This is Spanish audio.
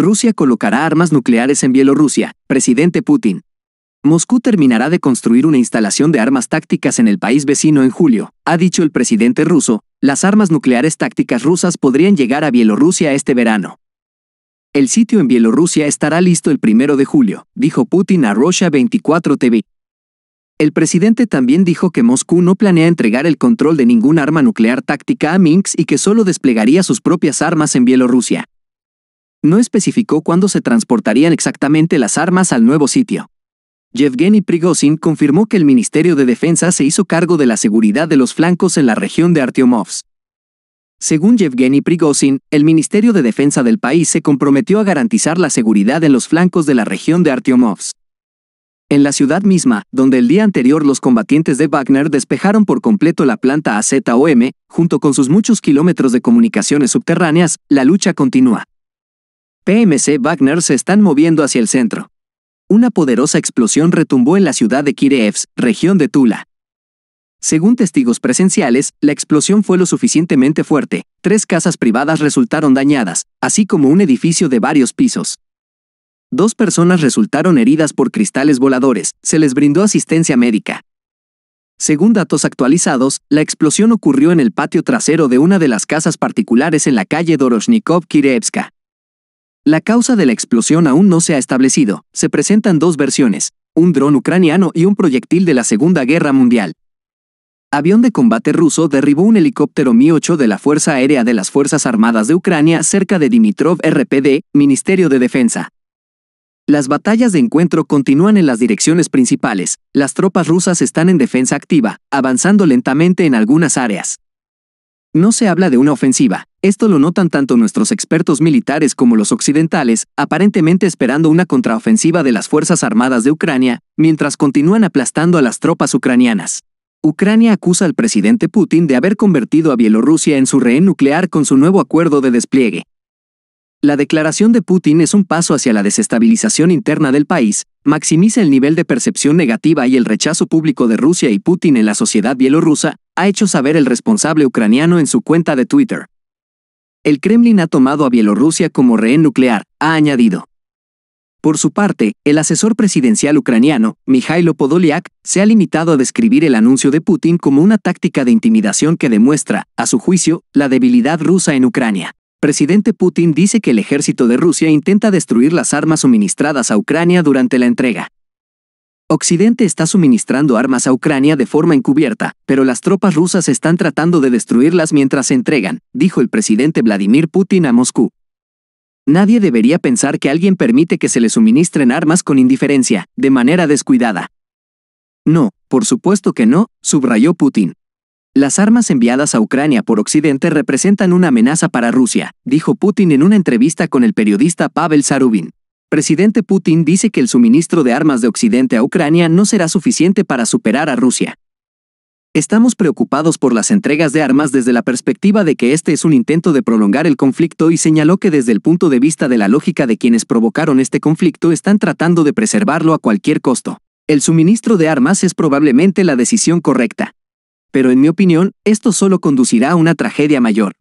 Rusia colocará armas nucleares en Bielorrusia, presidente Putin. Moscú terminará de construir una instalación de armas tácticas en el país vecino en julio, ha dicho el presidente ruso, las armas nucleares tácticas rusas podrían llegar a Bielorrusia este verano. El sitio en Bielorrusia estará listo el primero de julio, dijo Putin a Russia 24 TV. El presidente también dijo que Moscú no planea entregar el control de ningún arma nuclear táctica a Minsk y que solo desplegaría sus propias armas en Bielorrusia. No especificó cuándo se transportarían exactamente las armas al nuevo sitio. Yevgeny Prigozhin confirmó que el Ministerio de Defensa se hizo cargo de la seguridad de los flancos en la región de Artyomovsk. Según Yevgeny Prigozhin, el Ministerio de Defensa del país se comprometió a garantizar la seguridad en los flancos de la región de Artyomovsk. En la ciudad misma, donde el día anterior los combatientes de Wagner despejaron por completo la planta AZOM, junto con sus muchos kilómetros de comunicaciones subterráneas, la lucha continúa. PMC Wagner se están moviendo hacia el centro. Una poderosa explosión retumbó en la ciudad de Kireevs, región de Tula. Según testigos presenciales, la explosión fue lo suficientemente fuerte, tres casas privadas resultaron dañadas, así como un edificio de varios pisos. Dos personas resultaron heridas por cristales voladores, se les brindó asistencia médica. Según datos actualizados, la explosión ocurrió en el patio trasero de una de las casas particulares en la calle doroshnikov kireevska la causa de la explosión aún no se ha establecido. Se presentan dos versiones, un dron ucraniano y un proyectil de la Segunda Guerra Mundial. Avión de combate ruso derribó un helicóptero Mi-8 de la Fuerza Aérea de las Fuerzas Armadas de Ucrania cerca de Dimitrov RPD, Ministerio de Defensa. Las batallas de encuentro continúan en las direcciones principales. Las tropas rusas están en defensa activa, avanzando lentamente en algunas áreas. No se habla de una ofensiva. Esto lo notan tanto nuestros expertos militares como los occidentales, aparentemente esperando una contraofensiva de las Fuerzas Armadas de Ucrania, mientras continúan aplastando a las tropas ucranianas. Ucrania acusa al presidente Putin de haber convertido a Bielorrusia en su rehén nuclear con su nuevo acuerdo de despliegue. La declaración de Putin es un paso hacia la desestabilización interna del país, maximiza el nivel de percepción negativa y el rechazo público de Rusia y Putin en la sociedad bielorrusa, ha hecho saber el responsable ucraniano en su cuenta de Twitter. El Kremlin ha tomado a Bielorrusia como rehén nuclear, ha añadido. Por su parte, el asesor presidencial ucraniano, Mikhailo Podolyak, se ha limitado a describir el anuncio de Putin como una táctica de intimidación que demuestra, a su juicio, la debilidad rusa en Ucrania. Presidente Putin dice que el ejército de Rusia intenta destruir las armas suministradas a Ucrania durante la entrega. Occidente está suministrando armas a Ucrania de forma encubierta, pero las tropas rusas están tratando de destruirlas mientras se entregan, dijo el presidente Vladimir Putin a Moscú. Nadie debería pensar que alguien permite que se le suministren armas con indiferencia, de manera descuidada. No, por supuesto que no, subrayó Putin. Las armas enviadas a Ucrania por Occidente representan una amenaza para Rusia, dijo Putin en una entrevista con el periodista Pavel Sarubin presidente Putin dice que el suministro de armas de Occidente a Ucrania no será suficiente para superar a Rusia. Estamos preocupados por las entregas de armas desde la perspectiva de que este es un intento de prolongar el conflicto y señaló que desde el punto de vista de la lógica de quienes provocaron este conflicto están tratando de preservarlo a cualquier costo. El suministro de armas es probablemente la decisión correcta. Pero en mi opinión, esto solo conducirá a una tragedia mayor.